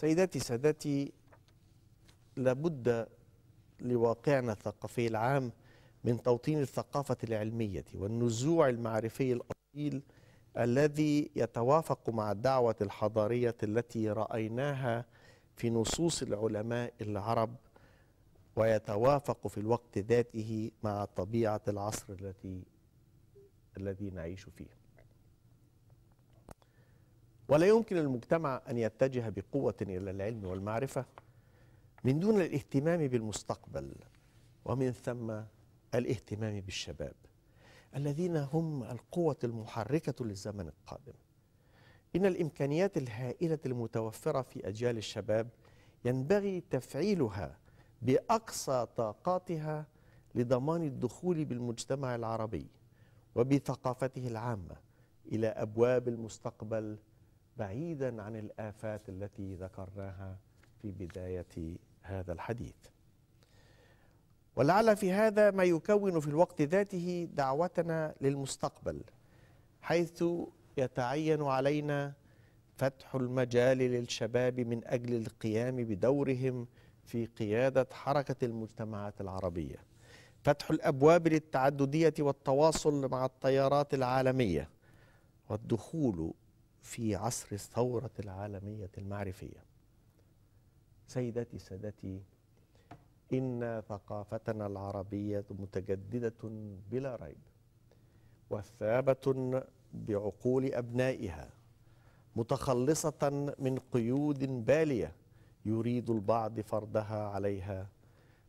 سيداتي سادتي لابد لواقعنا الثقافي العام من توطين الثقافة العلمية والنزوع المعرفي الأصيل الذي يتوافق مع الدعوة الحضارية التي رأيناها في نصوص العلماء العرب ويتوافق في الوقت ذاته مع طبيعة العصر التي الذي نعيش فيه ولا يمكن المجتمع أن يتجه بقوة إلى العلم والمعرفة من دون الاهتمام بالمستقبل ومن ثم الاهتمام بالشباب الذين هم القوة المحركة للزمن القادم إن الإمكانيات الهائلة المتوفرة في أجيال الشباب ينبغي تفعيلها بأقصى طاقاتها لضمان الدخول بالمجتمع العربي وبثقافته العامة إلى أبواب المستقبل بعيدا عن الآفات التي ذكرناها في بداية هذا الحديث ولعل في هذا ما يكون في الوقت ذاته دعوتنا للمستقبل حيث يتعين علينا فتح المجال للشباب من اجل القيام بدورهم في قياده حركه المجتمعات العربيه فتح الابواب للتعدديه والتواصل مع التيارات العالميه والدخول في عصر الثورة العالمية المعرفية سيداتي سادتي إن ثقافتنا العربية متجددة بلا ريب وثابة بعقول أبنائها متخلصة من قيود بالية يريد البعض فرضها عليها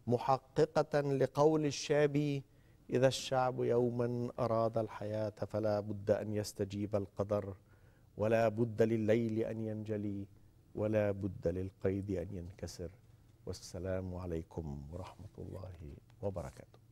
محققة لقول الشابي إذا الشعب يوما أراد الحياة فلا بد أن يستجيب القدر ولا بد لليل أن ينجلي ولا بد للقيد أن ينكسر والسلام عليكم ورحمة الله وبركاته